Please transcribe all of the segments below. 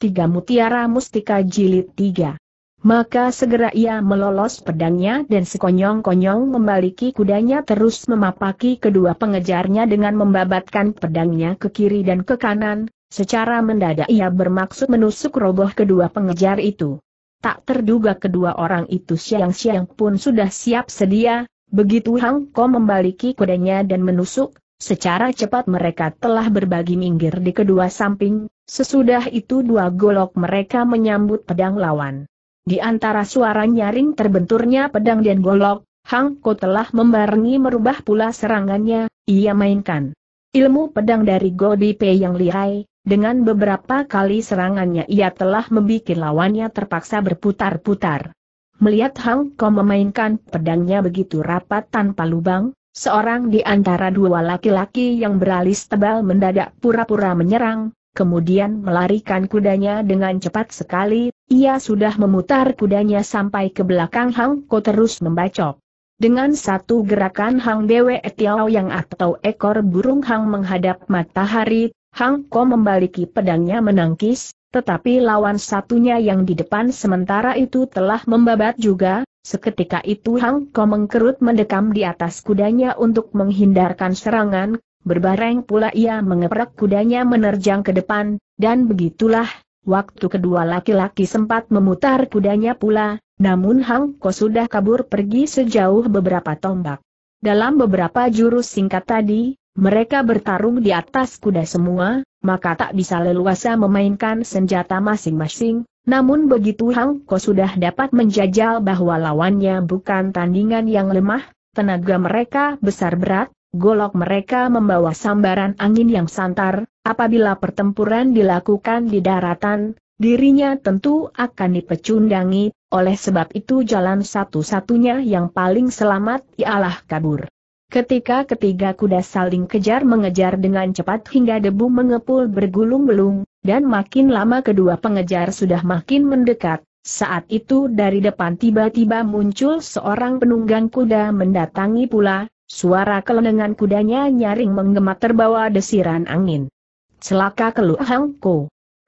Tiga Mutiara Mustika Jilid 3. Maka segera ia melolos pedangnya dan sekonyong-konyong membaliki kudanya terus memapaki kedua pengejarnya dengan membabatkan pedangnya ke kiri dan ke kanan, secara mendadak ia bermaksud menusuk roboh kedua pengejar itu. Tak terduga kedua orang itu siang-siang pun sudah siap sedia, begitu Hang Ko membaliki kudanya dan menusuk, Secara cepat mereka telah berbagi minggir di kedua samping, sesudah itu dua golok mereka menyambut pedang lawan. Di antara suara nyaring terbenturnya pedang dan golok, Hang Ko telah membarengi merubah pula serangannya, ia mainkan. Ilmu pedang dari Godi Pei yang lihai, dengan beberapa kali serangannya ia telah membuat lawannya terpaksa berputar-putar. Melihat Hang Ko memainkan pedangnya begitu rapat tanpa lubang, Seorang di antara dua laki-laki yang beralis tebal mendadak pura-pura menyerang, kemudian melarikan kudanya dengan cepat sekali, ia sudah memutar kudanya sampai ke belakang Hang Ko terus membacok. Dengan satu gerakan Hang Dewe Etiao yang atau ekor burung Hang menghadap matahari, Hang Ko membaliki pedangnya menangkis, tetapi lawan satunya yang di depan sementara itu telah membabat juga, seketika itu Hang Ko mengkerut mendekam di atas kudanya untuk menghindarkan serangan, berbareng pula ia mengeprek kudanya menerjang ke depan, dan begitulah, waktu kedua laki-laki sempat memutar kudanya pula, namun Hang Ko sudah kabur pergi sejauh beberapa tombak. Dalam beberapa jurus singkat tadi, mereka bertarung di atas kuda semua, maka tak bisa leluasa memainkan senjata masing-masing, namun begitu Hang Ko sudah dapat menjajal bahwa lawannya bukan tandingan yang lemah, tenaga mereka besar berat, golok mereka membawa sambaran angin yang santar, apabila pertempuran dilakukan di daratan, dirinya tentu akan dipecundangi, oleh sebab itu jalan satu-satunya yang paling selamat ialah kabur. Ketika ketiga kuda saling kejar-mengejar dengan cepat hingga debu mengepul bergulung-belung, dan makin lama kedua pengejar sudah makin mendekat, saat itu dari depan tiba-tiba muncul seorang penunggang kuda mendatangi pula, suara kelenengan kudanya nyaring menggema terbawa desiran angin. Celaka keluh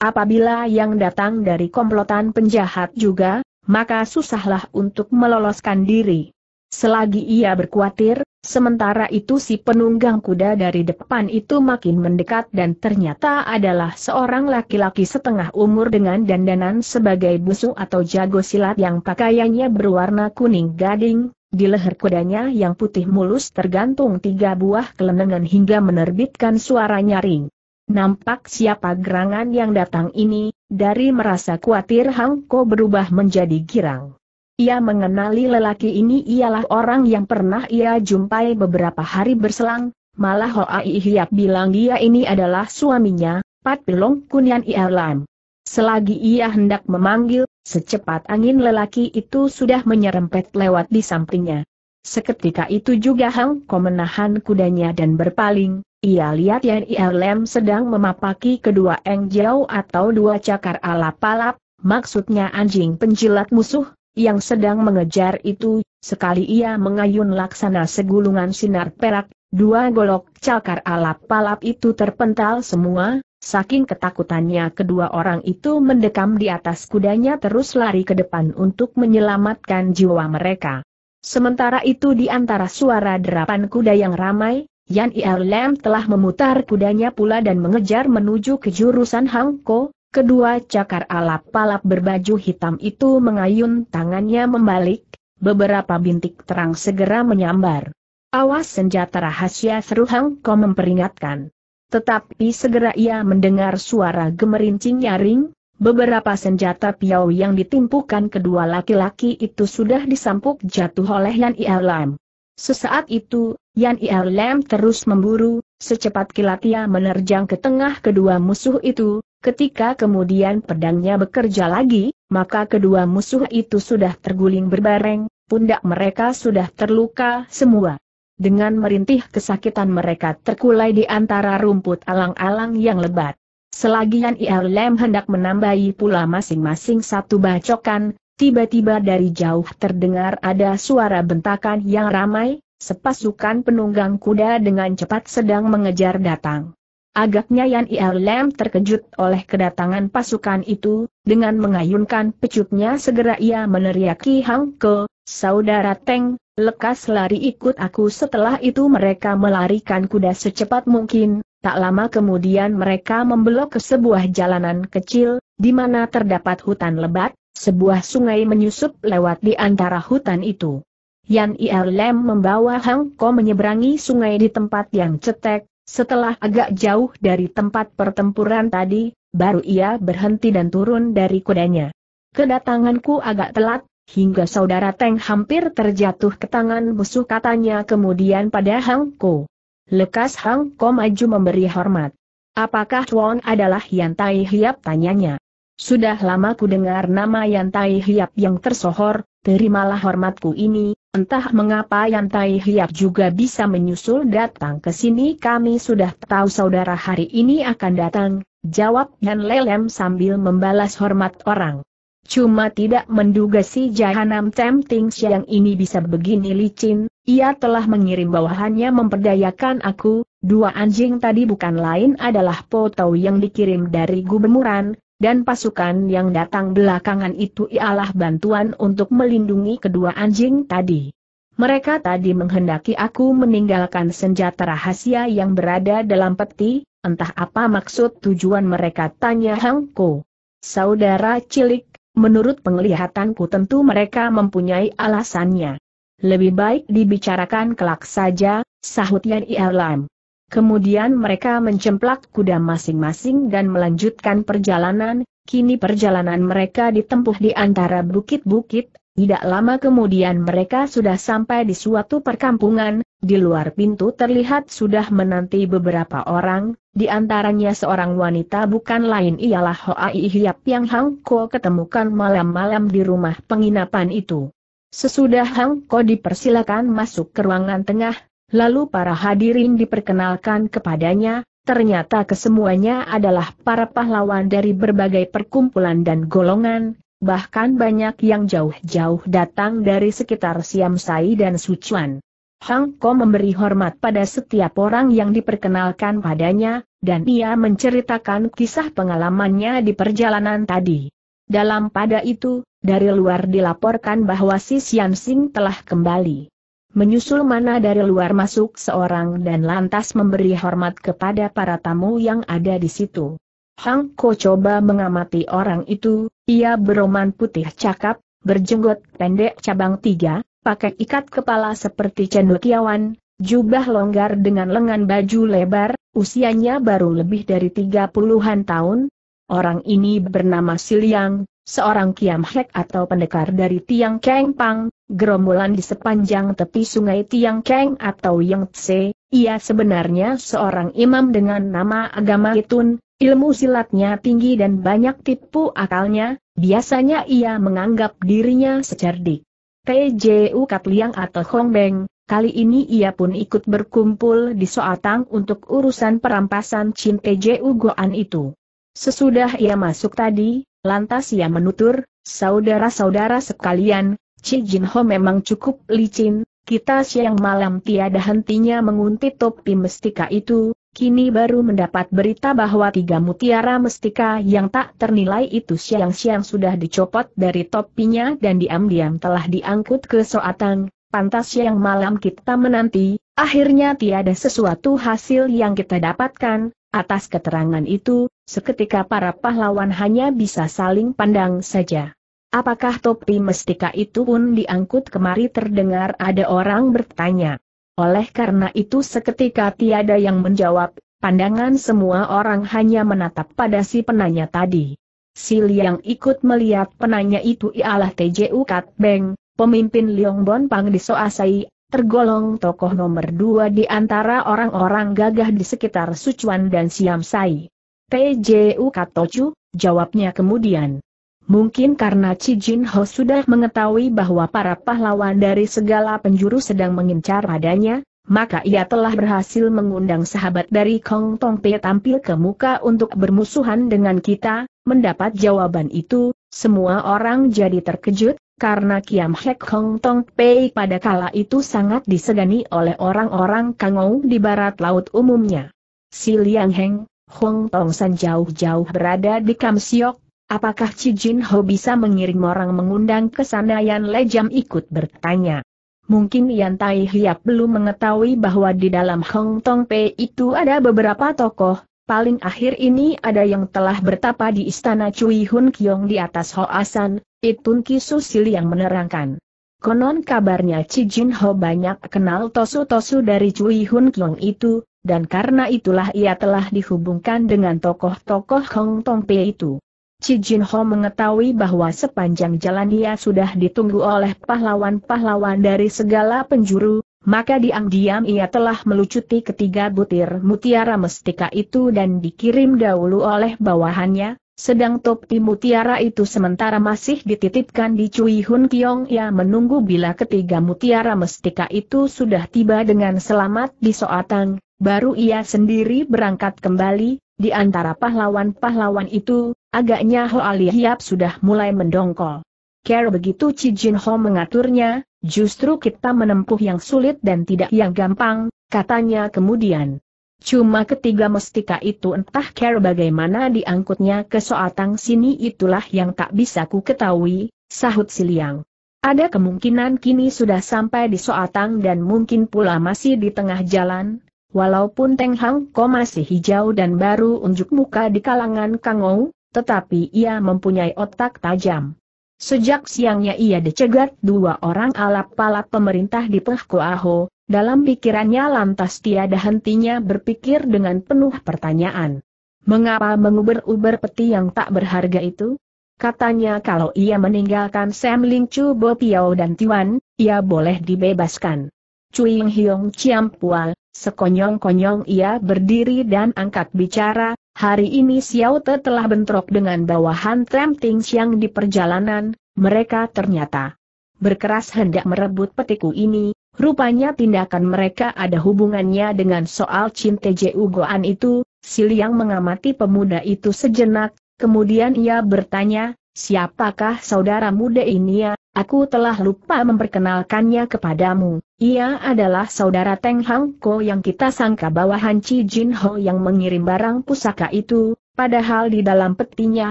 Apabila yang datang dari komplotan penjahat juga, maka susahlah untuk meloloskan diri. Selagi ia berkuatir, Sementara itu si penunggang kuda dari depan itu makin mendekat dan ternyata adalah seorang laki-laki setengah umur dengan dandanan sebagai busu atau jago silat yang pakaiannya berwarna kuning gading, di leher kudanya yang putih mulus tergantung tiga buah kelenengan hingga menerbitkan suara nyaring. Nampak siapa gerangan yang datang ini, dari merasa khawatir Hangko berubah menjadi girang. Ia mengenali lelaki ini ialah orang yang pernah ia jumpai beberapa hari berselang, malah Hoa Hiap bilang dia ini adalah suaminya, Pat Pilong Kunian Ialam. Selagi ia hendak memanggil, secepat angin lelaki itu sudah menyerempet lewat di sampingnya. Seketika itu juga Hang Ko menahan kudanya dan berpaling, ia lihat Yan Lem sedang memapaki kedua Eng Jiao atau dua cakar alap-alap, maksudnya anjing penjilat musuh, yang sedang mengejar itu, sekali ia mengayun laksana segulungan sinar perak, dua golok cakar alap-alap itu terpental semua, saking ketakutannya kedua orang itu mendekam di atas kudanya terus lari ke depan untuk menyelamatkan jiwa mereka. Sementara itu di antara suara derapan kuda yang ramai, Yan Ilem telah memutar kudanya pula dan mengejar menuju ke jurusan Hangko, Kedua cakar alap palap berbaju hitam itu mengayun tangannya membalik, beberapa bintik terang segera menyambar. Awas senjata rahasia seru Hang Kau memperingatkan. Tetapi segera ia mendengar suara gemerincing nyaring, beberapa senjata piau yang ditimpukan kedua laki-laki itu sudah disampuk jatuh oleh Yan Ialam. Sesaat itu, Yan Ir Lam terus memburu, secepat kilat ia menerjang ke tengah kedua musuh itu, ketika kemudian pedangnya bekerja lagi, maka kedua musuh itu sudah terguling berbareng, pundak mereka sudah terluka semua. Dengan merintih kesakitan mereka terkulai di antara rumput alang-alang yang lebat. Selagi Yan Ir Lam hendak menambahi pula masing-masing satu bacokan, Tiba-tiba dari jauh terdengar ada suara bentakan yang ramai, sepasukan penunggang kuda dengan cepat sedang mengejar datang. Agaknya Yan Lem terkejut oleh kedatangan pasukan itu, dengan mengayunkan pecutnya segera ia meneriaki Hang Ke, Saudara Teng, lekas lari ikut aku setelah itu mereka melarikan kuda secepat mungkin, tak lama kemudian mereka membelok ke sebuah jalanan kecil, di mana terdapat hutan lebat, sebuah sungai menyusup lewat di antara hutan itu. Yan Ir Lem membawa Hang Ko menyeberangi sungai di tempat yang cetek, setelah agak jauh dari tempat pertempuran tadi, baru ia berhenti dan turun dari kudanya. Kedatanganku agak telat, hingga saudara Teng hampir terjatuh ke tangan musuh katanya kemudian pada Hang Ko. Lekas Hang Ko maju memberi hormat. Apakah Chuan adalah Yan Tai Hiap tanyanya. Sudah lama ku dengar nama Yantai Hiap yang tersohor, terimalah hormatku ini, entah mengapa Yantai Hiap juga bisa menyusul datang ke sini kami sudah tahu saudara hari ini akan datang, jawab Yan Lelem sambil membalas hormat orang. Cuma tidak menduga si Jahanam Tempting yang ini bisa begini licin, ia telah mengirim bawahannya memperdayakan aku, dua anjing tadi bukan lain adalah potau yang dikirim dari gubernuran, dan pasukan yang datang belakangan itu ialah bantuan untuk melindungi kedua anjing tadi. Mereka tadi menghendaki aku meninggalkan senjata rahasia yang berada dalam peti, entah apa maksud tujuan mereka tanya Hang Ko. Saudara cilik, menurut penglihatanku tentu mereka mempunyai alasannya. Lebih baik dibicarakan kelak saja, sahut Yan Lam. Kemudian mereka mencemplak kuda masing-masing dan melanjutkan perjalanan, kini perjalanan mereka ditempuh di antara bukit-bukit, tidak lama kemudian mereka sudah sampai di suatu perkampungan, di luar pintu terlihat sudah menanti beberapa orang, di antaranya seorang wanita bukan lain ialah Hoa Hiap yang Hang Ko ketemukan malam-malam di rumah penginapan itu. Sesudah Hang Ko dipersilakan masuk ke ruangan tengah, Lalu para hadirin diperkenalkan kepadanya, ternyata kesemuanya adalah para pahlawan dari berbagai perkumpulan dan golongan, bahkan banyak yang jauh-jauh datang dari sekitar Siamsai dan Sichuan. Hang Ko memberi hormat pada setiap orang yang diperkenalkan padanya, dan ia menceritakan kisah pengalamannya di perjalanan tadi. Dalam pada itu, dari luar dilaporkan bahwa si Sian Sing telah kembali menyusul mana dari luar masuk seorang dan lantas memberi hormat kepada para tamu yang ada di situ. Hang Ko coba mengamati orang itu, ia beroman putih cakap, berjenggot pendek cabang tiga, pakai ikat kepala seperti cendekiawan, jubah longgar dengan lengan baju lebar, usianya baru lebih dari tiga puluhan tahun. Orang ini bernama Siliang, seorang Kiam Hek atau pendekar dari Tiang Keng Pang, gerombolan di sepanjang tepi sungai Tiang Keng atau Yang Tse, ia sebenarnya seorang imam dengan nama agama Itun, ilmu silatnya tinggi dan banyak tipu akalnya, biasanya ia menganggap dirinya secerdik. TJU Katliang atau Hong Beng, kali ini ia pun ikut berkumpul di Soatang untuk urusan perampasan Chin TJU Goan itu. Sesudah ia masuk tadi, lantas ia menutur, saudara-saudara sekalian, Ci Jinho memang cukup licin, kita siang malam tiada hentinya menguntit topi mestika itu, kini baru mendapat berita bahwa tiga mutiara mestika yang tak ternilai itu siang-siang sudah dicopot dari topinya dan diam-diam telah diangkut ke Soatang, pantas siang malam kita menanti, akhirnya tiada sesuatu hasil yang kita dapatkan, Atas keterangan itu, seketika para pahlawan hanya bisa saling pandang saja. Apakah topi mestika itu pun diangkut kemari terdengar ada orang bertanya. Oleh karena itu seketika tiada yang menjawab, pandangan semua orang hanya menatap pada si penanya tadi. Si yang ikut melihat penanya itu ialah TJU Kat Beng, pemimpin Liong Bon Pang di Soasai, tergolong tokoh nomor dua di antara orang-orang gagah di sekitar Sucuan dan Siam Sai. TJU Katocu jawabnya kemudian. Mungkin karena Chi Jin Ho sudah mengetahui bahwa para pahlawan dari segala penjuru sedang mengincar padanya, maka ia telah berhasil mengundang sahabat dari Kong Tong Pei tampil ke muka untuk bermusuhan dengan kita, mendapat jawaban itu, semua orang jadi terkejut, karena Kiam Hek Hong Tong Pei pada kala itu sangat disegani oleh orang-orang Kangou di barat laut umumnya. Si Liang Heng, Hong Tong San jauh-jauh berada di Kam Siok, apakah Cijin Jin Ho bisa mengirim orang mengundang ke sana Yan Lejam ikut bertanya. Mungkin Yan Tai Hiap belum mengetahui bahwa di dalam Hong Tong Pei itu ada beberapa tokoh, paling akhir ini ada yang telah bertapa di istana Cui Hun Kiong di atas Hoasan, Itun Kisu Sili yang menerangkan. Konon kabarnya Ci Jin Ho banyak kenal tosu-tosu dari Cui Hun Kiong itu, dan karena itulah ia telah dihubungkan dengan tokoh-tokoh Hong Pei itu. Ci Jin Ho mengetahui bahwa sepanjang jalan ia sudah ditunggu oleh pahlawan-pahlawan dari segala penjuru, maka diam-diam ia telah melucuti ketiga butir mutiara mestika itu dan dikirim dahulu oleh bawahannya, sedang topi mutiara itu sementara masih dititipkan di Cui Hun Kiong ia menunggu bila ketiga mutiara mestika itu sudah tiba dengan selamat di Soatang, baru ia sendiri berangkat kembali, di antara pahlawan-pahlawan itu, agaknya Hoa Ali sudah mulai mendongkol. Care begitu Chi Jin Ho mengaturnya, Justru kita menempuh yang sulit dan tidak yang gampang, katanya kemudian. Cuma ketiga mestika itu entah care bagaimana diangkutnya ke soatang sini itulah yang tak bisa ku ketahui, sahut Siliang. Ada kemungkinan kini sudah sampai di soatang dan mungkin pula masih di tengah jalan, walaupun Teng Hang Ko masih hijau dan baru unjuk muka di kalangan Kang Ou, tetapi ia mempunyai otak tajam. Sejak siangnya ia dicegat dua orang alap-alap pemerintah di Pehkoaho, dalam pikirannya lantas tiada hentinya berpikir dengan penuh pertanyaan. Mengapa menguber-uber peti yang tak berharga itu? Katanya kalau ia meninggalkan Sam Ling Chu Bo Piao dan Tuan, ia boleh dibebaskan. Cui Hiong Chiam Pual, sekonyong-konyong ia berdiri dan angkat bicara, Hari ini Xiao Te telah bentrok dengan bawahan Tremtings yang di perjalanan, mereka ternyata berkeras hendak merebut petiku ini, rupanya tindakan mereka ada hubungannya dengan soal Cinte Ju Goan itu, Siliang mengamati pemuda itu sejenak, kemudian ia bertanya, siapakah saudara muda ini ya, aku telah lupa memperkenalkannya kepadamu. Ia adalah saudara Teng Hang Ko yang kita sangka bawahan Chi Jin Ho yang mengirim barang pusaka itu, padahal di dalam petinya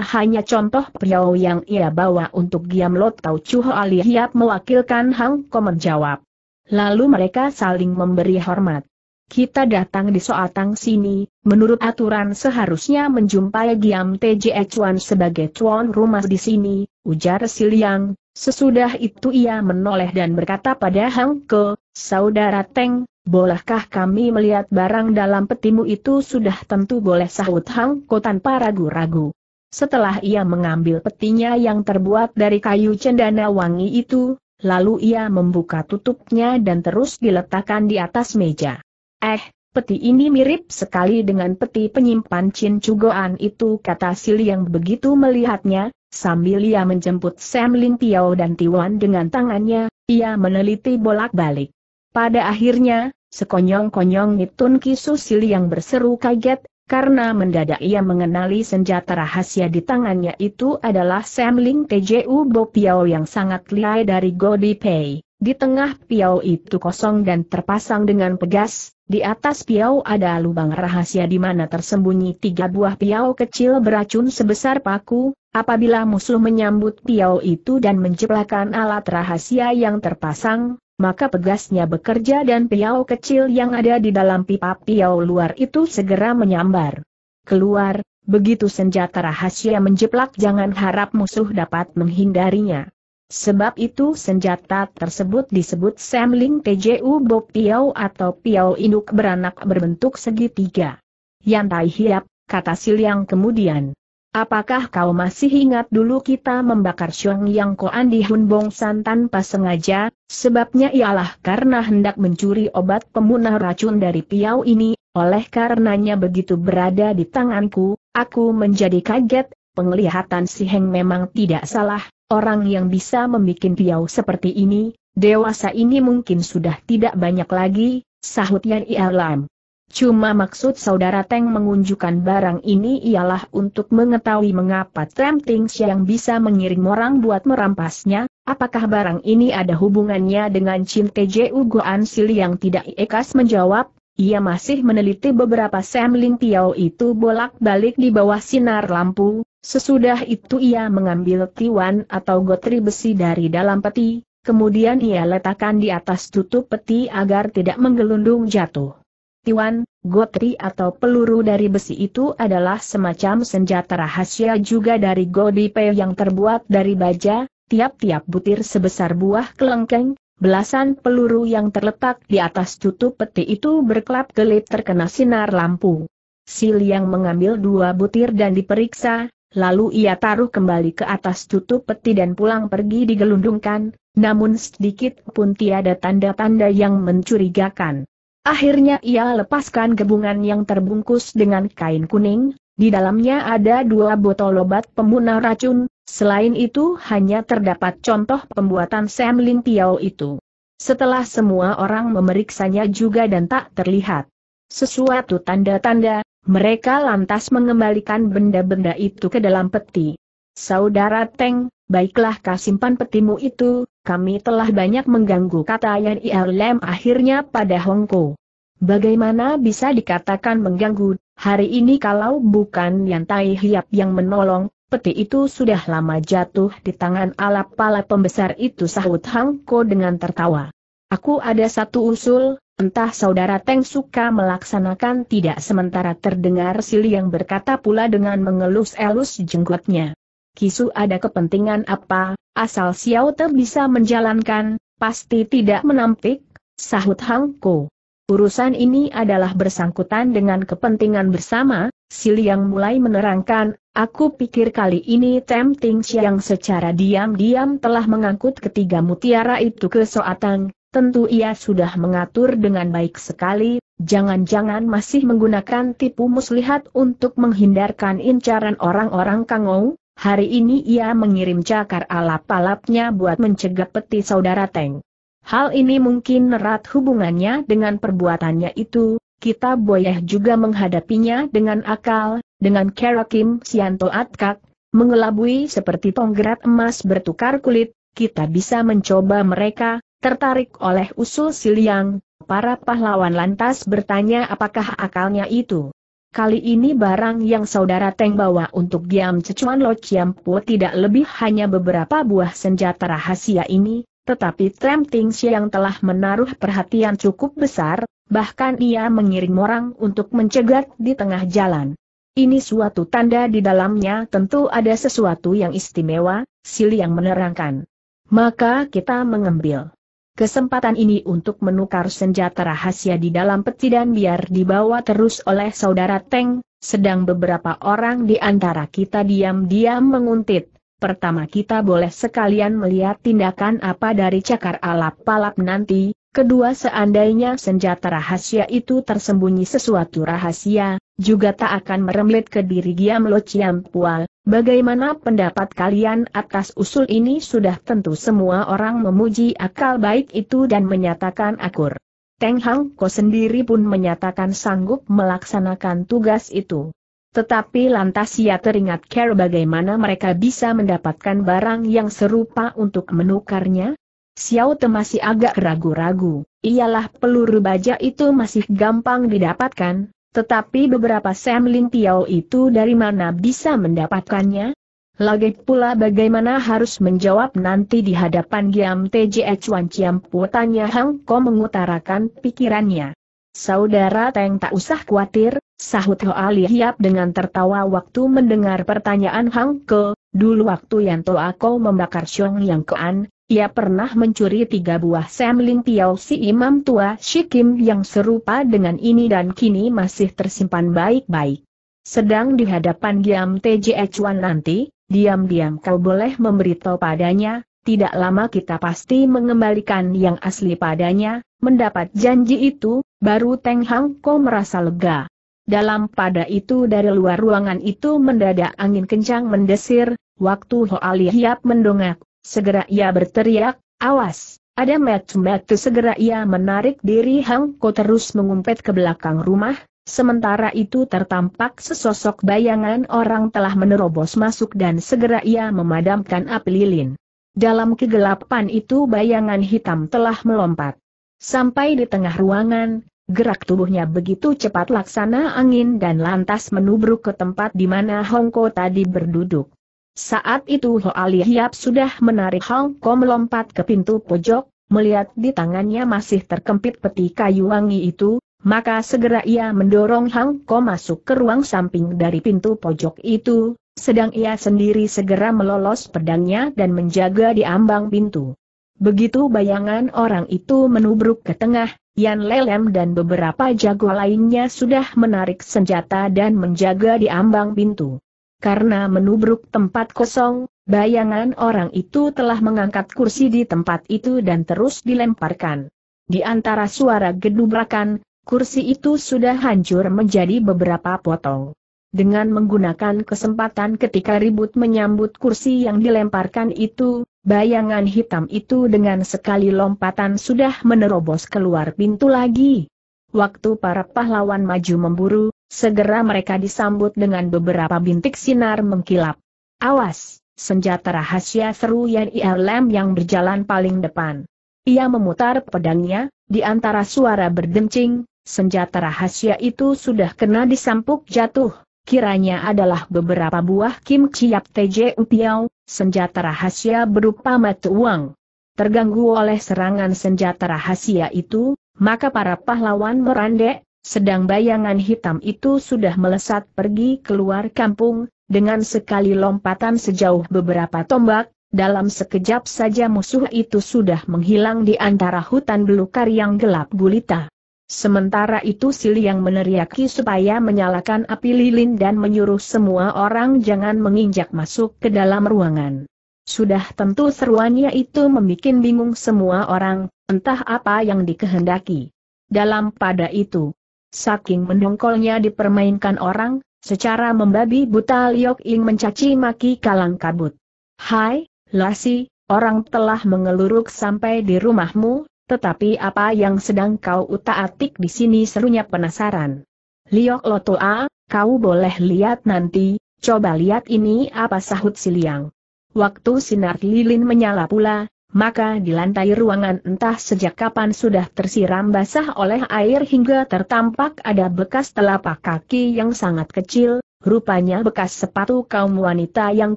hanya contoh priau yang ia bawa untuk Giam Lot Tau Chu Ho Hiap mewakilkan Hang Ko menjawab. Lalu mereka saling memberi hormat. Kita datang di Soatang sini, menurut aturan seharusnya menjumpai Giam TJE Chuan sebagai tuan rumah di sini, ujar Siliang. Sesudah itu ia menoleh dan berkata pada Hang Ko. Saudara Teng, bolehkah kami melihat barang dalam petimu itu sudah tentu boleh sahut Hang Ko tanpa ragu-ragu. Setelah ia mengambil petinya yang terbuat dari kayu cendana wangi itu, lalu ia membuka tutupnya dan terus diletakkan di atas meja. Eh, peti ini mirip sekali dengan peti penyimpan Chin Cugoan itu kata Sili yang begitu melihatnya, sambil ia menjemput Sam Ling Piao dan Tiwan dengan tangannya, ia meneliti bolak-balik. Pada akhirnya, sekonyong-konyong Nitun Kisusili yang berseru kaget, karena mendadak ia mengenali senjata rahasia di tangannya itu adalah Semling TJU Bo Piao yang sangat lihai dari Godi Pei. Di tengah piao itu kosong dan terpasang dengan pegas, di atas piao ada lubang rahasia di mana tersembunyi tiga buah piao kecil beracun sebesar paku, apabila musuh menyambut piao itu dan menjeplakan alat rahasia yang terpasang, maka pegasnya bekerja dan piau kecil yang ada di dalam pipa piau luar itu segera menyambar. Keluar, begitu senjata rahasia menjeplak jangan harap musuh dapat menghindarinya. Sebab itu senjata tersebut disebut Semling TJU Bob Piau atau Piau Induk beranak berbentuk segitiga. Yang tai hiap, kata Siliang kemudian. Apakah kau masih ingat dulu kita membakar Xiong Yang Koan di bong San tanpa sengaja? Sebabnya ialah karena hendak mencuri obat pemunah racun dari Piau ini, oleh karenanya begitu berada di tanganku, aku menjadi kaget, penglihatan si Heng memang tidak salah, orang yang bisa membuat Piau seperti ini, dewasa ini mungkin sudah tidak banyak lagi, sahutnya Ialam. Cuma maksud saudara Teng mengunjukkan barang ini ialah untuk mengetahui mengapa Tempting yang bisa mengirim orang buat merampasnya, apakah barang ini ada hubungannya dengan Cinte Ju Goan Sil yang tidak ikas menjawab, ia masih meneliti beberapa semling tiao itu bolak-balik di bawah sinar lampu, sesudah itu ia mengambil tiwan atau gotri besi dari dalam peti, kemudian ia letakkan di atas tutup peti agar tidak menggelundung jatuh. Tiwan, gotri atau peluru dari besi itu adalah semacam senjata rahasia juga dari godipe yang terbuat dari baja, tiap-tiap butir sebesar buah kelengkeng, belasan peluru yang terletak di atas tutup peti itu berkelap kelip terkena sinar lampu. Sil yang mengambil dua butir dan diperiksa, lalu ia taruh kembali ke atas tutup peti dan pulang pergi digelundungkan, namun sedikit pun tiada tanda-tanda yang mencurigakan. Akhirnya ia lepaskan gebungan yang terbungkus dengan kain kuning, di dalamnya ada dua botol obat pembunuh racun, selain itu hanya terdapat contoh pembuatan Sam Lin Piao itu. Setelah semua orang memeriksanya juga dan tak terlihat sesuatu tanda-tanda, mereka lantas mengembalikan benda-benda itu ke dalam peti. Saudara Teng, baiklah kau petimu itu, kami telah banyak mengganggu kata Yan Irlem akhirnya pada Hongko. Bagaimana bisa dikatakan mengganggu, hari ini kalau bukan Yan Tai Hiap yang menolong, peti itu sudah lama jatuh di tangan alap-alap pembesar itu sahut Hongko dengan tertawa. Aku ada satu usul, entah saudara Teng suka melaksanakan tidak sementara terdengar Sili yang berkata pula dengan mengelus-elus jenggotnya. Kisu ada kepentingan apa, Asal Xiao Te bisa menjalankan, pasti tidak menampik, sahut Hang Ko. Urusan ini adalah bersangkutan dengan kepentingan bersama, Si yang mulai menerangkan, aku pikir kali ini Tem Ting Siang secara diam-diam telah mengangkut ketiga mutiara itu ke Soatang, tentu ia sudah mengatur dengan baik sekali, jangan-jangan masih menggunakan tipu muslihat untuk menghindarkan incaran orang-orang Kangou, Hari ini ia mengirim cakar alap-alapnya buat mencegah peti saudara Teng. Hal ini mungkin erat hubungannya dengan perbuatannya itu, kita boleh juga menghadapinya dengan akal, dengan Kera Kim Sianto Atkak, mengelabui seperti tonggerat emas bertukar kulit, kita bisa mencoba mereka, tertarik oleh usul Siliang, para pahlawan lantas bertanya apakah akalnya itu. Kali ini barang yang saudara Teng bawa untuk diam cecuan Lo Po tidak lebih hanya beberapa buah senjata rahasia ini, tetapi Trem Tingsi yang telah menaruh perhatian cukup besar, bahkan ia mengirim orang untuk mencegat di tengah jalan. Ini suatu tanda di dalamnya tentu ada sesuatu yang istimewa, Sili yang menerangkan. Maka kita mengambil. Kesempatan ini untuk menukar senjata rahasia di dalam peti dan biar dibawa terus oleh saudara Teng, sedang beberapa orang di antara kita diam-diam menguntit. Pertama kita boleh sekalian melihat tindakan apa dari cakar alap-alap nanti, kedua seandainya senjata rahasia itu tersembunyi sesuatu rahasia, juga tak akan meremlet ke diri Giam Lo Chiam Pual. Bagaimana pendapat kalian atas usul ini sudah tentu semua orang memuji akal baik itu dan menyatakan akur. Teng Hang Ko sendiri pun menyatakan sanggup melaksanakan tugas itu. Tetapi lantas ia teringat care bagaimana mereka bisa mendapatkan barang yang serupa untuk menukarnya? Xiao Te masih agak ragu-ragu, ialah peluru baja itu masih gampang didapatkan, tetapi beberapa Sam Lin tiao itu dari mana bisa mendapatkannya? Lagi pula bagaimana harus menjawab nanti di hadapan Giam TJE Chuan Chiam Pu tanya Hang Ko mengutarakan pikirannya. Saudara Teng tak usah khawatir, sahut Hoa Li Hiap dengan tertawa waktu mendengar pertanyaan Hang Ko, dulu waktu Yanto Ako membakar Xiong Yang Kean, ia pernah mencuri tiga buah semling piau si imam tua Shikim yang serupa dengan ini dan kini masih tersimpan baik-baik. Sedang di hadapan Giam TJ Chuan nanti, diam-diam kau boleh memberitahu padanya, tidak lama kita pasti mengembalikan yang asli padanya, mendapat janji itu, baru Teng Hang Ko merasa lega. Dalam pada itu dari luar ruangan itu mendadak angin kencang mendesir, waktu Ho Ali Hiap mendongak, Segera ia berteriak, awas, ada metu-metu segera ia menarik diri Hang Ko terus mengumpet ke belakang rumah, sementara itu tertampak sesosok bayangan orang telah menerobos masuk dan segera ia memadamkan api lilin. Dalam kegelapan itu bayangan hitam telah melompat. Sampai di tengah ruangan, Gerak tubuhnya begitu cepat laksana angin dan lantas menubruk ke tempat di mana Hongko tadi berduduk. Saat itu Ali Lihiap sudah menarik Hong Kong melompat ke pintu pojok, melihat di tangannya masih terkempit peti kayu wangi itu, maka segera ia mendorong Hong Kong masuk ke ruang samping dari pintu pojok itu, sedang ia sendiri segera melolos pedangnya dan menjaga di ambang pintu. Begitu bayangan orang itu menubruk ke tengah, Yan Lelem dan beberapa jago lainnya sudah menarik senjata dan menjaga di ambang pintu. Karena menubruk tempat kosong, bayangan orang itu telah mengangkat kursi di tempat itu dan terus dilemparkan. Di antara suara gedubrakan, kursi itu sudah hancur menjadi beberapa potong. Dengan menggunakan kesempatan ketika ribut menyambut kursi yang dilemparkan itu, bayangan hitam itu dengan sekali lompatan sudah menerobos keluar pintu lagi. Waktu para pahlawan maju memburu, Segera mereka disambut dengan beberapa bintik sinar mengkilap. Awas, senjata rahasia seru Yan Ilm yang berjalan paling depan. Ia memutar pedangnya, di antara suara berdencing, senjata rahasia itu sudah kena disampuk jatuh. Kiranya adalah beberapa buah Kim Chiap TJ Upiao, senjata rahasia berupa mata uang. Terganggu oleh serangan senjata rahasia itu, maka para pahlawan merandek, sedang bayangan hitam itu sudah melesat pergi keluar kampung, dengan sekali lompatan sejauh beberapa tombak, dalam sekejap saja musuh itu sudah menghilang di antara hutan belukar yang gelap gulita. Sementara itu Sili yang meneriaki supaya menyalakan api lilin dan menyuruh semua orang jangan menginjak masuk ke dalam ruangan. Sudah tentu seruannya itu membuat bingung semua orang, entah apa yang dikehendaki. Dalam pada itu, Saking mendongkolnya dipermainkan orang, secara membabi buta Liok Ing mencaci maki kalang kabut. Hai, Lasi, orang telah mengeluruk sampai di rumahmu, tetapi apa yang sedang kau utak-atik di sini serunya penasaran. Liok Lotoa, kau boleh lihat nanti, coba lihat ini apa sahut si Liang. Waktu sinar lilin menyala pula, maka di lantai ruangan entah sejak kapan sudah tersiram basah oleh air hingga tertampak ada bekas telapak kaki yang sangat kecil, rupanya bekas sepatu kaum wanita yang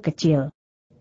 kecil.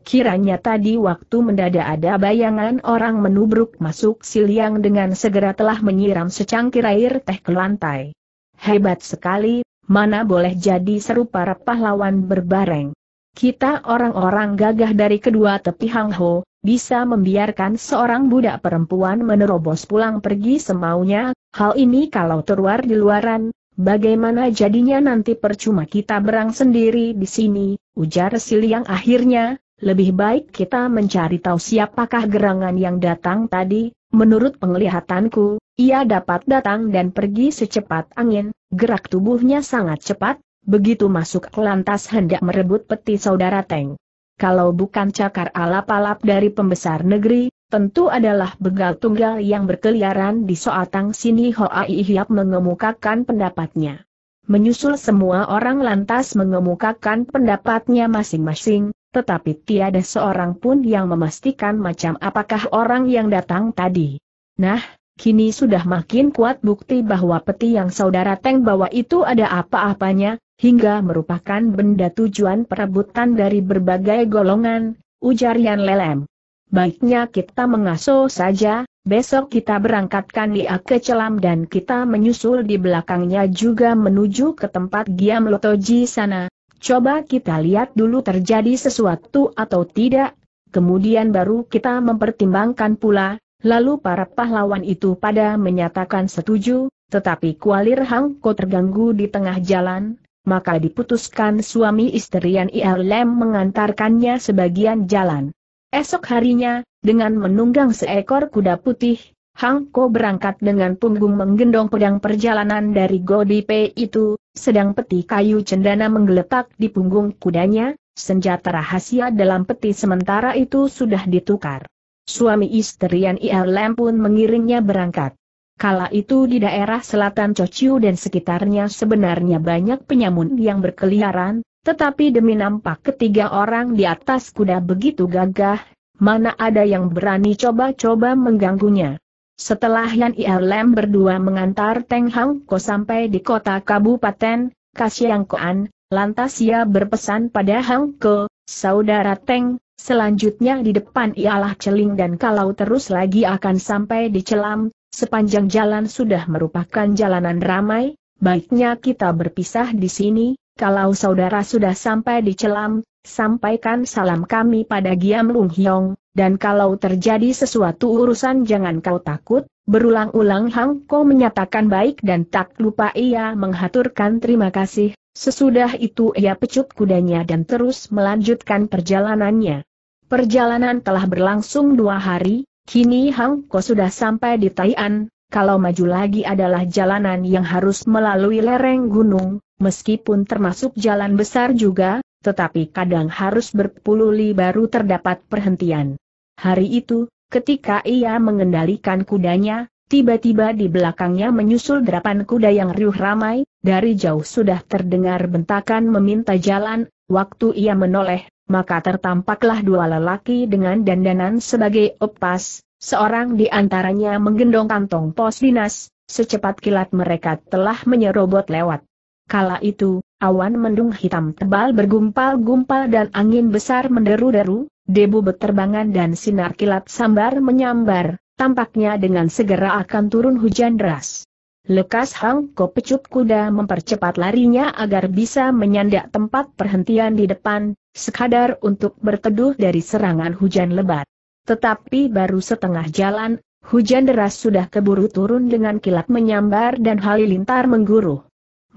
Kiranya tadi waktu mendadak ada bayangan orang menubruk masuk siliang dengan segera telah menyiram secangkir air teh ke lantai. Hebat sekali, mana boleh jadi seru para pahlawan berbareng. Kita orang-orang gagah dari kedua tepi Hang Ho bisa membiarkan seorang budak perempuan menerobos pulang pergi semaunya, hal ini kalau terluar di luaran, bagaimana jadinya nanti percuma kita berang sendiri di sini, ujar Siliang akhirnya, lebih baik kita mencari tahu siapakah gerangan yang datang tadi, menurut penglihatanku, ia dapat datang dan pergi secepat angin, gerak tubuhnya sangat cepat, begitu masuk lantas hendak merebut peti saudara Teng kalau bukan cakar alap-alap dari pembesar negeri, tentu adalah begal tunggal yang berkeliaran di soatang sini Hoai Hiap mengemukakan pendapatnya. Menyusul semua orang lantas mengemukakan pendapatnya masing-masing, tetapi tiada seorang pun yang memastikan macam apakah orang yang datang tadi. Nah, kini sudah makin kuat bukti bahwa peti yang saudara Teng bawa itu ada apa-apanya, hingga merupakan benda tujuan perebutan dari berbagai golongan, ujar Yan Lelem. Baiknya kita mengasuh saja, besok kita berangkatkan dia ke celam dan kita menyusul di belakangnya juga menuju ke tempat Giam Lotoji sana. Coba kita lihat dulu terjadi sesuatu atau tidak, kemudian baru kita mempertimbangkan pula, lalu para pahlawan itu pada menyatakan setuju, tetapi Kualir Hangko terganggu di tengah jalan, maka diputuskan suami istri Yan Lem mengantarkannya sebagian jalan. Esok harinya, dengan menunggang seekor kuda putih, Hang Ko berangkat dengan punggung menggendong pedang perjalanan dari Godipe itu, sedang peti kayu cendana menggeletak di punggung kudanya, senjata rahasia dalam peti sementara itu sudah ditukar. Suami istri Yan Lem pun mengiringnya berangkat. Kala itu di daerah selatan Cociu dan sekitarnya sebenarnya banyak penyamun yang berkeliaran, tetapi demi nampak ketiga orang di atas kuda begitu gagah, mana ada yang berani coba-coba mengganggunya. Setelah Yan Lem berdua mengantar Teng Hang Ko sampai di kota kabupaten, Kasiang Koan, lantas ia berpesan pada Hang Ko, saudara Teng, selanjutnya di depan ialah Celing dan kalau terus lagi akan sampai di Celam, sepanjang jalan sudah merupakan jalanan ramai, baiknya kita berpisah di sini, kalau saudara sudah sampai di Celam, sampaikan salam kami pada Giam Lung Hyong, dan kalau terjadi sesuatu urusan jangan kau takut, berulang-ulang Hang Ko menyatakan baik dan tak lupa ia menghaturkan terima kasih, sesudah itu ia pecut kudanya dan terus melanjutkan perjalanannya. Perjalanan telah berlangsung dua hari, Kini Hang Ko sudah sampai di Taian, kalau maju lagi adalah jalanan yang harus melalui lereng gunung, meskipun termasuk jalan besar juga, tetapi kadang harus berpuluh li baru terdapat perhentian. Hari itu, ketika ia mengendalikan kudanya, tiba-tiba di belakangnya menyusul derapan kuda yang riuh ramai, dari jauh sudah terdengar bentakan meminta jalan, waktu ia menoleh, maka tertampaklah dua lelaki dengan dandanan sebagai opas, seorang di antaranya menggendong kantong pos dinas, secepat kilat mereka telah menyerobot lewat. Kala itu, awan mendung hitam tebal bergumpal-gumpal dan angin besar menderu-deru, debu beterbangan dan sinar kilat sambar menyambar, tampaknya dengan segera akan turun hujan deras. Lekas Hang Ko pecut kuda mempercepat larinya agar bisa menyandak tempat perhentian di depan, sekadar untuk berteduh dari serangan hujan lebat. Tetapi baru setengah jalan, hujan deras sudah keburu turun dengan kilat menyambar dan halilintar mengguruh.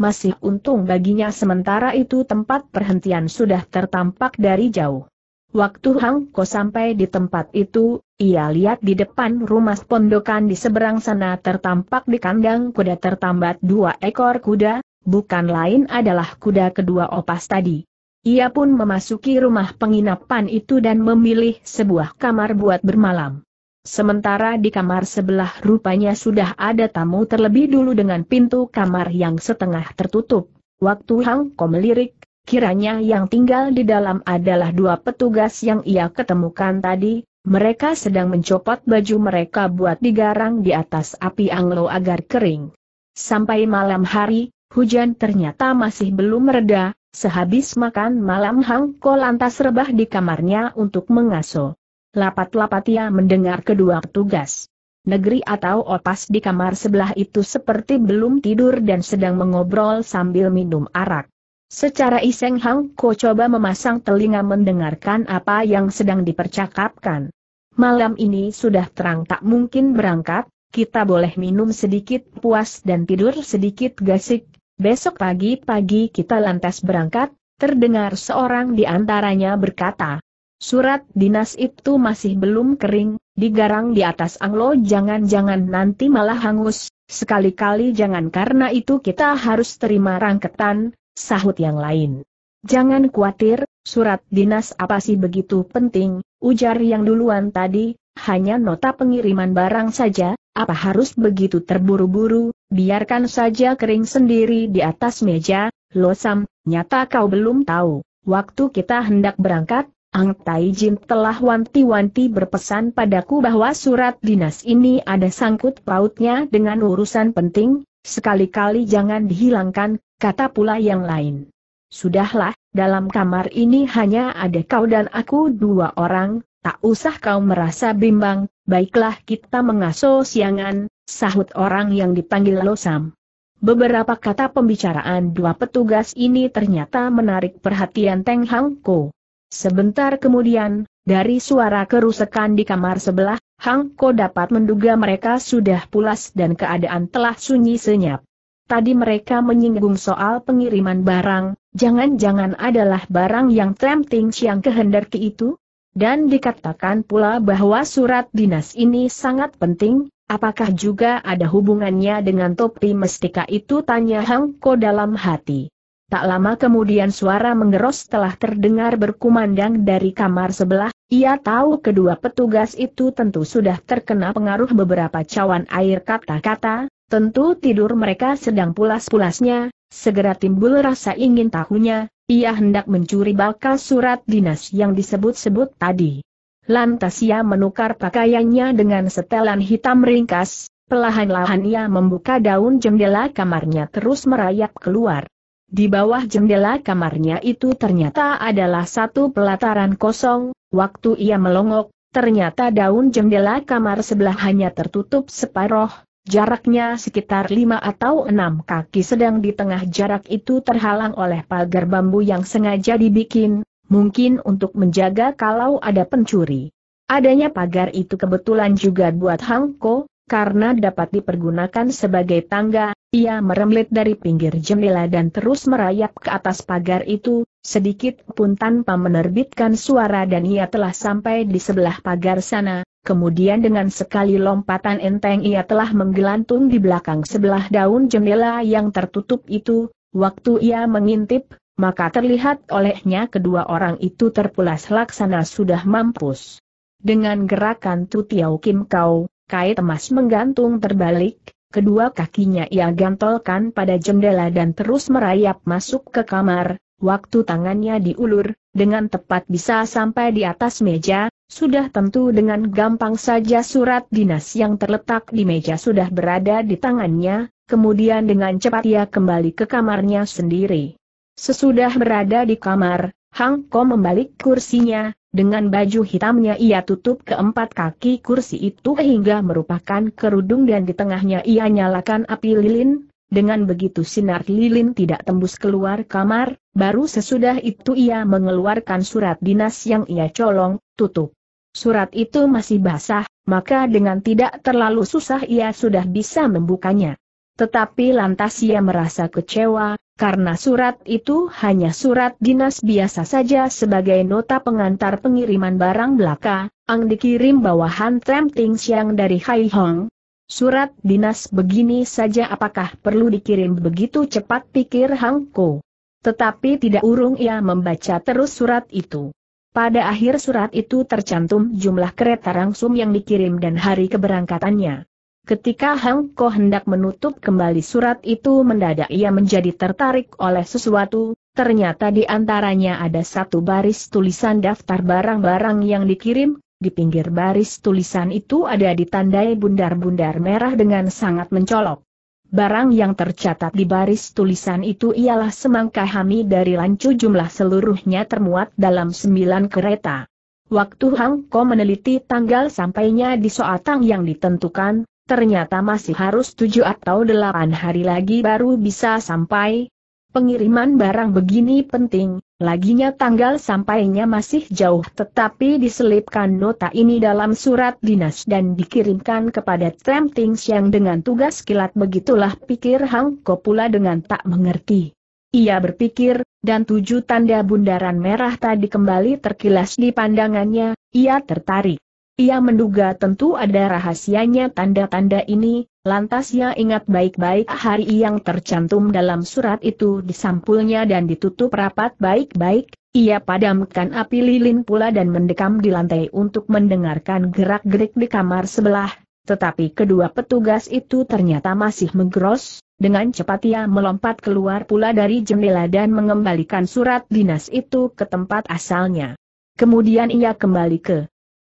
Masih untung baginya sementara itu tempat perhentian sudah tertampak dari jauh. Waktu Hang Ko sampai di tempat itu, ia lihat di depan rumah pondokan di seberang sana tertampak di kandang kuda tertambat dua ekor kuda, bukan lain adalah kuda kedua opas tadi. Ia pun memasuki rumah penginapan itu dan memilih sebuah kamar buat bermalam. Sementara di kamar sebelah rupanya sudah ada tamu terlebih dulu dengan pintu kamar yang setengah tertutup. Waktu Hang Ko melirik, Kiranya yang tinggal di dalam adalah dua petugas yang ia ketemukan tadi, mereka sedang mencopot baju mereka buat digarang di atas api anglo agar kering. Sampai malam hari, hujan ternyata masih belum mereda, sehabis makan malam Hang Ko lantas rebah di kamarnya untuk mengaso. Lapat-lapat ia mendengar kedua petugas negeri atau opas di kamar sebelah itu seperti belum tidur dan sedang mengobrol sambil minum arak. Secara iseng Hang Ko coba memasang telinga mendengarkan apa yang sedang dipercakapkan. Malam ini sudah terang tak mungkin berangkat, kita boleh minum sedikit puas dan tidur sedikit gasik, besok pagi-pagi kita lantas berangkat, terdengar seorang di antaranya berkata. Surat dinas itu masih belum kering, digarang di atas anglo jangan-jangan nanti malah hangus, sekali-kali jangan karena itu kita harus terima rangketan, Sahut yang lain. Jangan khawatir, surat dinas apa sih begitu penting, ujar yang duluan tadi, hanya nota pengiriman barang saja, apa harus begitu terburu-buru, biarkan saja kering sendiri di atas meja, Lo Sam, nyata kau belum tahu, waktu kita hendak berangkat, Ang Tai Jin telah wanti-wanti berpesan padaku bahwa surat dinas ini ada sangkut pautnya dengan urusan penting, sekali-kali jangan dihilangkan, Kata pula yang lain. Sudahlah, dalam kamar ini hanya ada kau dan aku dua orang, tak usah kau merasa bimbang, baiklah kita mengaso siangan, sahut orang yang dipanggil Losam. Beberapa kata pembicaraan dua petugas ini ternyata menarik perhatian Teng Hang Ko. Sebentar kemudian, dari suara kerusakan di kamar sebelah, Hang Ko dapat menduga mereka sudah pulas dan keadaan telah sunyi senyap. Tadi mereka menyinggung soal pengiriman barang, jangan-jangan adalah barang yang Tremting yang kehendaki itu? Dan dikatakan pula bahwa surat dinas ini sangat penting, apakah juga ada hubungannya dengan topi mestika itu tanya Hang Ko dalam hati. Tak lama kemudian suara mengeros telah terdengar berkumandang dari kamar sebelah, ia tahu kedua petugas itu tentu sudah terkena pengaruh beberapa cawan air kata-kata, Tentu tidur mereka sedang pulas-pulasnya, segera timbul rasa ingin tahunya, ia hendak mencuri bakal surat dinas yang disebut-sebut tadi. Lantas ia menukar pakaiannya dengan setelan hitam ringkas, pelahan-lahan ia membuka daun jendela kamarnya terus merayap keluar. Di bawah jendela kamarnya itu ternyata adalah satu pelataran kosong, waktu ia melongok, ternyata daun jendela kamar sebelah hanya tertutup separoh, Jaraknya sekitar lima atau enam kaki sedang di tengah jarak itu terhalang oleh pagar bambu yang sengaja dibikin, mungkin untuk menjaga kalau ada pencuri. Adanya pagar itu kebetulan juga buat Hangko, karena dapat dipergunakan sebagai tangga, ia meremlet dari pinggir jendela dan terus merayap ke atas pagar itu, sedikit pun tanpa menerbitkan suara dan ia telah sampai di sebelah pagar sana, kemudian dengan sekali lompatan enteng ia telah menggelantung di belakang sebelah daun jendela yang tertutup itu, waktu ia mengintip, maka terlihat olehnya kedua orang itu terpulas laksana sudah mampus. Dengan gerakan Tutiau Kim Kau, kait emas menggantung terbalik, kedua kakinya ia gantolkan pada jendela dan terus merayap masuk ke kamar, waktu tangannya diulur, dengan tepat bisa sampai di atas meja, sudah tentu dengan gampang saja surat dinas yang terletak di meja sudah berada di tangannya, kemudian dengan cepat ia kembali ke kamarnya sendiri. Sesudah berada di kamar, Hang Ko membalik kursinya, dengan baju hitamnya ia tutup keempat kaki kursi itu hingga merupakan kerudung dan di tengahnya ia nyalakan api lilin, dengan begitu sinar lilin tidak tembus keluar kamar, baru sesudah itu ia mengeluarkan surat dinas yang ia colong, tutup. Surat itu masih basah, maka dengan tidak terlalu susah ia sudah bisa membukanya. Tetapi lantas ia merasa kecewa, karena surat itu hanya surat dinas biasa saja sebagai nota pengantar pengiriman barang belaka, ang dikirim bawahan Tram Ting Siang dari Hai Hong. Surat dinas begini saja apakah perlu dikirim begitu cepat pikir Hang Ko. Tetapi tidak urung ia membaca terus surat itu. Pada akhir surat itu tercantum jumlah kereta rangsum yang dikirim dan hari keberangkatannya. Ketika Hang Ko hendak menutup kembali surat itu mendadak ia menjadi tertarik oleh sesuatu, ternyata di antaranya ada satu baris tulisan daftar barang-barang yang dikirim, di pinggir baris tulisan itu ada ditandai bundar-bundar merah dengan sangat mencolok. Barang yang tercatat di baris tulisan itu ialah semangka hami dari lancu jumlah seluruhnya termuat dalam sembilan kereta. Waktu Hang Ko meneliti tanggal sampainya di Soatang yang ditentukan, ternyata masih harus tujuh atau delapan hari lagi baru bisa sampai. Pengiriman barang begini penting, Laginya tanggal sampainya masih jauh tetapi diselipkan nota ini dalam surat dinas dan dikirimkan kepada Tremting yang dengan tugas kilat begitulah pikir Hang Kopula dengan tak mengerti. Ia berpikir, dan tujuh tanda bundaran merah tadi kembali terkilas di pandangannya, ia tertarik. Ia menduga tentu ada rahasianya tanda-tanda ini, lantas ia ingat baik-baik hari yang tercantum dalam surat itu disampulnya dan ditutup rapat baik-baik, ia padamkan api lilin pula dan mendekam di lantai untuk mendengarkan gerak-gerik di kamar sebelah, tetapi kedua petugas itu ternyata masih menggeros, dengan cepat ia melompat keluar pula dari jendela dan mengembalikan surat dinas itu ke tempat asalnya. Kemudian ia kembali ke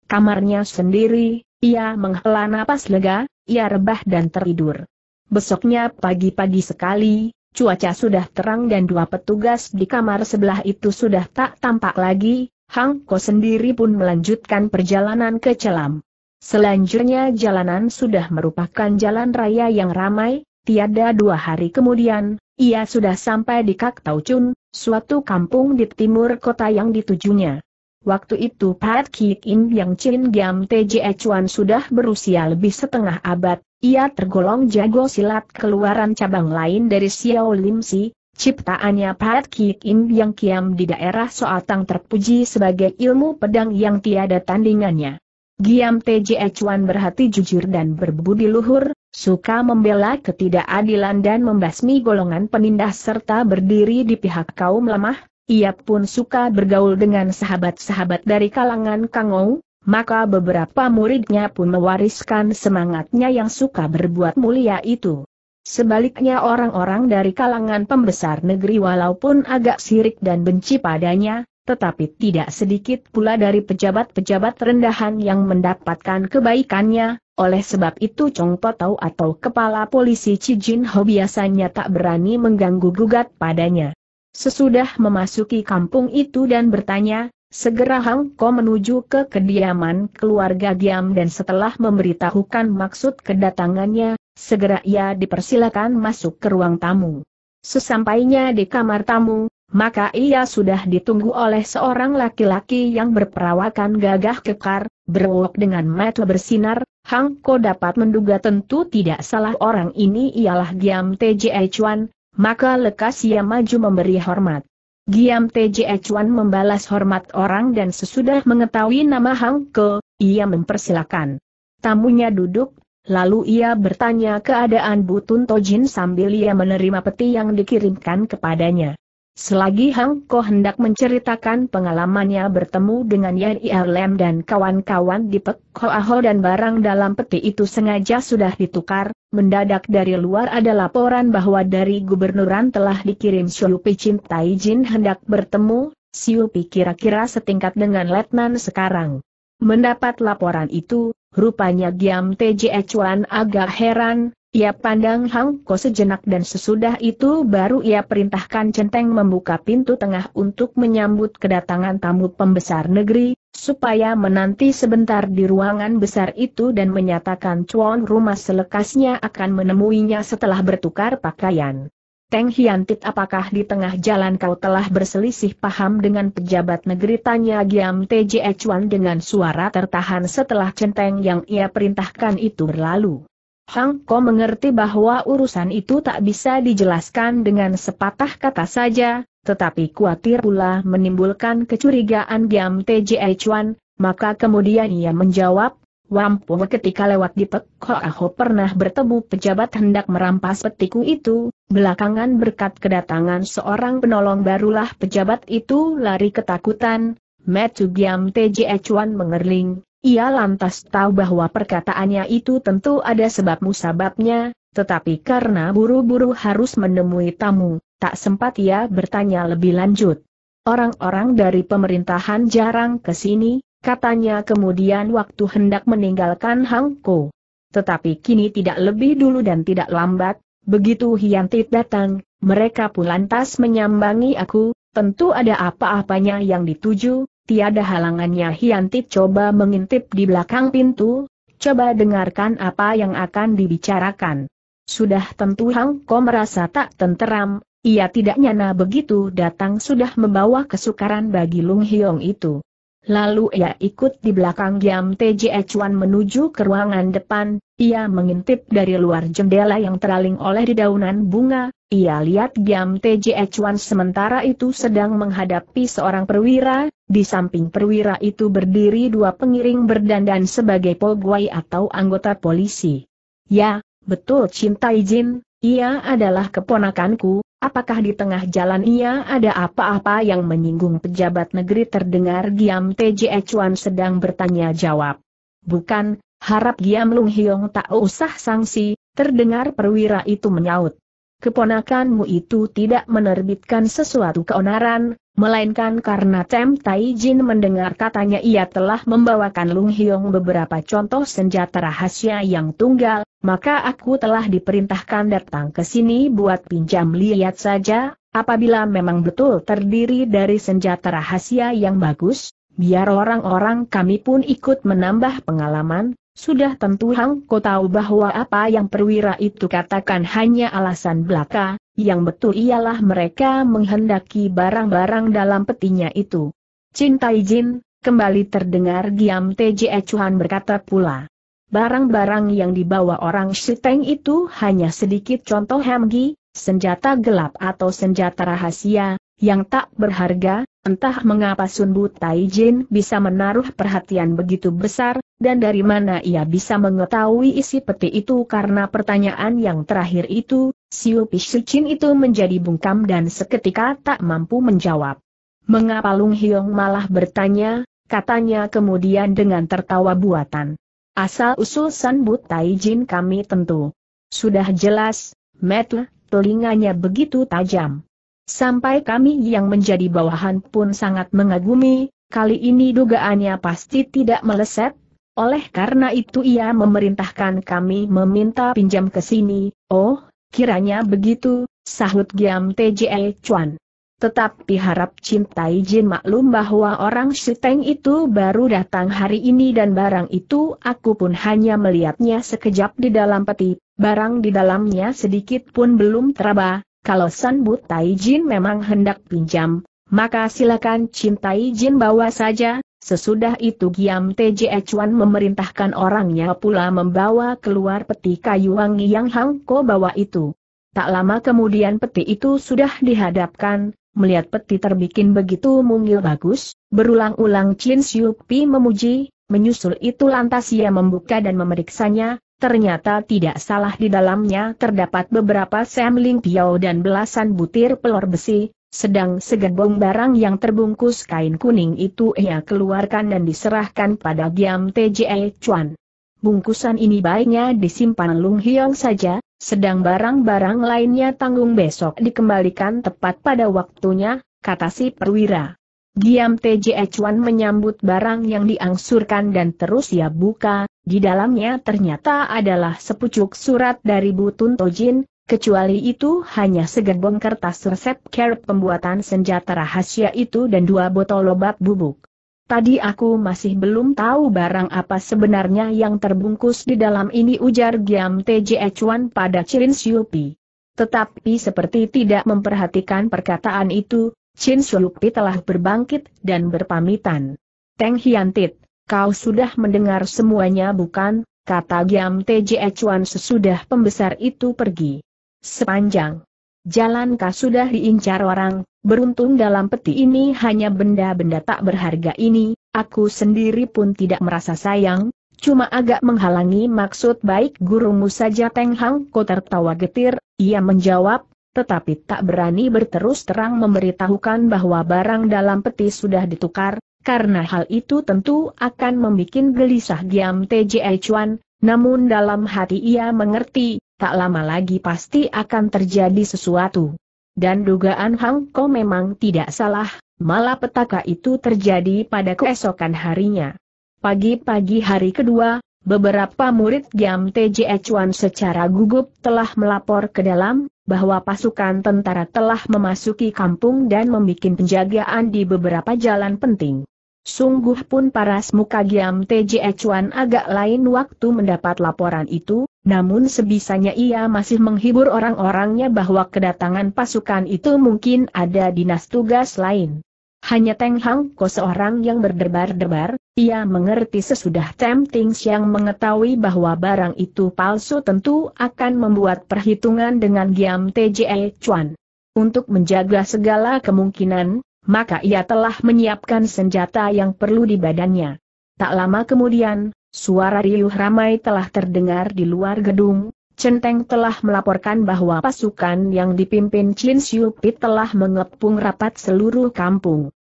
Kamarnya sendiri, ia menghela napas lega, ia rebah dan tertidur. Besoknya pagi-pagi sekali, cuaca sudah terang dan dua petugas di kamar sebelah itu sudah tak tampak lagi, Hang Ko sendiri pun melanjutkan perjalanan ke Celam. Selanjutnya jalanan sudah merupakan jalan raya yang ramai, tiada dua hari kemudian, ia sudah sampai di Kak Tau Chun, suatu kampung di timur kota yang ditujunya. Waktu itu Pat Kik In Yang Chin Giam TJE Chuan sudah berusia lebih setengah abad, ia tergolong jago silat keluaran cabang lain dari Xiao Lim Si, ciptaannya Pat Kik In Yang Kiam di daerah Soatang terpuji sebagai ilmu pedang yang tiada tandingannya. Giam TJE Chuan berhati jujur dan berbudi luhur, suka membela ketidakadilan dan membasmi golongan penindas serta berdiri di pihak kaum lemah, ia pun suka bergaul dengan sahabat-sahabat dari kalangan Kangou, maka beberapa muridnya pun mewariskan semangatnya yang suka berbuat mulia itu. Sebaliknya orang-orang dari kalangan pembesar negeri walaupun agak sirik dan benci padanya, tetapi tidak sedikit pula dari pejabat-pejabat rendahan yang mendapatkan kebaikannya, oleh sebab itu Chong Potau atau Kepala Polisi Cijin Ho biasanya tak berani mengganggu-gugat padanya. Sesudah memasuki kampung itu dan bertanya, segera Hang Ko menuju ke kediaman keluarga Giam dan setelah memberitahukan maksud kedatangannya, segera ia dipersilakan masuk ke ruang tamu. Sesampainya di kamar tamu, maka ia sudah ditunggu oleh seorang laki-laki yang berperawakan gagah kekar, berwok dengan mata bersinar, Hang Ko dapat menduga tentu tidak salah orang ini ialah Giam T.J. Chuan, maka lekas ia maju memberi hormat. Giam TJE Chuan membalas hormat orang dan sesudah mengetahui nama Hang Ke, ia mempersilakan. Tamunya duduk, lalu ia bertanya keadaan Butun Tojin sambil ia menerima peti yang dikirimkan kepadanya. Selagi Hang Ko hendak menceritakan pengalamannya bertemu dengan Yan Lem dan kawan-kawan di Pek Hoaho dan barang dalam peti itu sengaja sudah ditukar, mendadak dari luar ada laporan bahwa dari gubernuran telah dikirim Shulupi Chin Jin hendak bertemu, Siupi kira-kira setingkat dengan Letnan sekarang. Mendapat laporan itu, rupanya Giam T.J. Chuan agak heran, ia pandang Hang Ko sejenak dan sesudah itu baru ia perintahkan centeng membuka pintu tengah untuk menyambut kedatangan tamu pembesar negeri, supaya menanti sebentar di ruangan besar itu dan menyatakan cuan rumah selekasnya akan menemuinya setelah bertukar pakaian. Teng Hiantit apakah di tengah jalan kau telah berselisih paham dengan pejabat negeri tanya Giam T.J.E. Chuan dengan suara tertahan setelah centeng yang ia perintahkan itu berlalu. Hang Ko mengerti bahwa urusan itu tak bisa dijelaskan dengan sepatah kata saja, tetapi khawatir pula menimbulkan kecurigaan Giam Tje Chuan, maka kemudian ia menjawab, "Wampu ketika lewat di Pek Ho pernah bertemu pejabat hendak merampas petiku itu, belakangan berkat kedatangan seorang penolong barulah pejabat itu lari ketakutan, Metu Giam Tje Chuan mengerling, ia lantas tahu bahwa perkataannya itu tentu ada sebab musababnya, tetapi karena buru-buru harus menemui tamu, tak sempat ia bertanya lebih lanjut. Orang-orang dari pemerintahan jarang ke sini, katanya kemudian waktu hendak meninggalkan Hangko. Tetapi kini tidak lebih dulu dan tidak lambat, begitu Hiantit datang, mereka pun lantas menyambangi aku, tentu ada apa-apanya yang dituju, Tiada halangannya Hianti coba mengintip di belakang pintu, coba dengarkan apa yang akan dibicarakan. Sudah tentu Hang Ko merasa tak tenteram, ia tidak nyana begitu datang sudah membawa kesukaran bagi Lung Hiong itu. Lalu ia ikut di belakang Giam TJH1 menuju ke ruangan depan, ia mengintip dari luar jendela yang teraling oleh dedaunan bunga, ia lihat Giam TJH1 sementara itu sedang menghadapi seorang perwira, di samping perwira itu berdiri dua pengiring berdandan sebagai polguai atau anggota polisi. Ya, betul cinta izin, ia adalah keponakanku, apakah di tengah jalan ia ada apa-apa yang menyinggung pejabat negeri terdengar Giam TJ e Chuan sedang bertanya jawab. Bukan, harap Giam Lung Hiong tak usah sanksi, terdengar perwira itu menyaut keponakanmu itu tidak menerbitkan sesuatu keonaran, melainkan karena Tem Taijin mendengar katanya ia telah membawakan Lung Hyong beberapa contoh senjata rahasia yang tunggal, maka aku telah diperintahkan datang ke sini buat pinjam lihat saja, apabila memang betul terdiri dari senjata rahasia yang bagus, biar orang-orang kami pun ikut menambah pengalaman, sudah tentu Hang Ko tahu bahwa apa yang perwira itu katakan hanya alasan belaka, yang betul ialah mereka menghendaki barang-barang dalam petinya itu. Tai Jin, kembali terdengar Giam TJ Chuan berkata pula. Barang-barang yang dibawa orang Shiteng itu hanya sedikit contoh hamgi, senjata gelap atau senjata rahasia, yang tak berharga, Entah mengapa Sun Tai Taijin bisa menaruh perhatian begitu besar, dan dari mana ia bisa mengetahui isi peti itu karena pertanyaan yang terakhir itu, Siu Pishucin itu menjadi bungkam dan seketika tak mampu menjawab. Mengapa Lung Hiong malah bertanya, katanya kemudian dengan tertawa buatan. Asal-usul Tai Taijin kami tentu. Sudah jelas, Metle, telinganya begitu tajam. Sampai kami yang menjadi bawahan pun sangat mengagumi, kali ini dugaannya pasti tidak meleset, oleh karena itu ia memerintahkan kami meminta pinjam ke sini, oh, kiranya begitu, sahut Giam TJE Chuan. Tetapi harap cintai Jin maklum bahwa orang Shiteng itu baru datang hari ini dan barang itu aku pun hanya melihatnya sekejap di dalam peti, barang di dalamnya sedikit pun belum teraba, kalau Sanbu Taijin memang hendak pinjam, maka silakan cintai Jin bawa saja, sesudah itu Giam TJ Chuan memerintahkan orangnya pula membawa keluar peti kayu wangi yang Hang Ko bawa itu. Tak lama kemudian peti itu sudah dihadapkan, melihat peti terbikin begitu mungil bagus, berulang-ulang Chin Siu Pi memuji, menyusul itu lantas ia membuka dan memeriksanya, ternyata tidak salah di dalamnya terdapat beberapa semling piau dan belasan butir pelor besi, sedang segenbong barang yang terbungkus kain kuning itu ia keluarkan dan diserahkan pada Giam TJE Chuan. Bungkusan ini baiknya disimpan Lung Hiong saja, sedang barang-barang lainnya tanggung besok dikembalikan tepat pada waktunya, kata si perwira. Giam TJE Chuan menyambut barang yang diangsurkan dan terus ia buka, di dalamnya ternyata adalah sepucuk surat dari Butun Tojin, kecuali itu hanya segerbong kertas resep kerep pembuatan senjata rahasia itu dan dua botol obat bubuk. Tadi aku masih belum tahu barang apa sebenarnya yang terbungkus di dalam ini ujar Giam TJ Chuan pada Chin Pi. Tetapi seperti tidak memperhatikan perkataan itu, Chin Pi telah berbangkit dan berpamitan. Teng Hiantit, Kau sudah mendengar semuanya bukan, kata Giam TJE Chuan sesudah pembesar itu pergi. Sepanjang jalan kau sudah diincar orang, beruntung dalam peti ini hanya benda-benda tak berharga ini, aku sendiri pun tidak merasa sayang, cuma agak menghalangi maksud baik gurumu saja Teng Hang Ko tertawa getir, ia menjawab, tetapi tak berani berterus terang memberitahukan bahwa barang dalam peti sudah ditukar, karena hal itu tentu akan membuat gelisah Giam TJE Chuan, namun dalam hati ia mengerti, tak lama lagi pasti akan terjadi sesuatu. Dan dugaan Hang Ko memang tidak salah, malah petaka itu terjadi pada keesokan harinya. Pagi-pagi hari kedua, beberapa murid Giam TJE Chuan secara gugup telah melapor ke dalam, bahwa pasukan tentara telah memasuki kampung dan membuat penjagaan di beberapa jalan penting. Sungguh pun paras muka Giam TJ Echuan agak lain waktu mendapat laporan itu, namun sebisanya ia masih menghibur orang-orangnya bahwa kedatangan pasukan itu mungkin ada dinas tugas lain. Hanya Teng Hang Ko seorang yang berdebar-debar, ia mengerti sesudah Tempting yang mengetahui bahwa barang itu palsu tentu akan membuat perhitungan dengan Giam TJ Echuan. Untuk menjaga segala kemungkinan, maka ia telah menyiapkan senjata yang perlu di badannya. Tak lama kemudian, suara riuh ramai telah terdengar di luar gedung, Centeng telah melaporkan bahwa pasukan yang dipimpin Chin Siu Pit telah mengepung rapat seluruh kampung.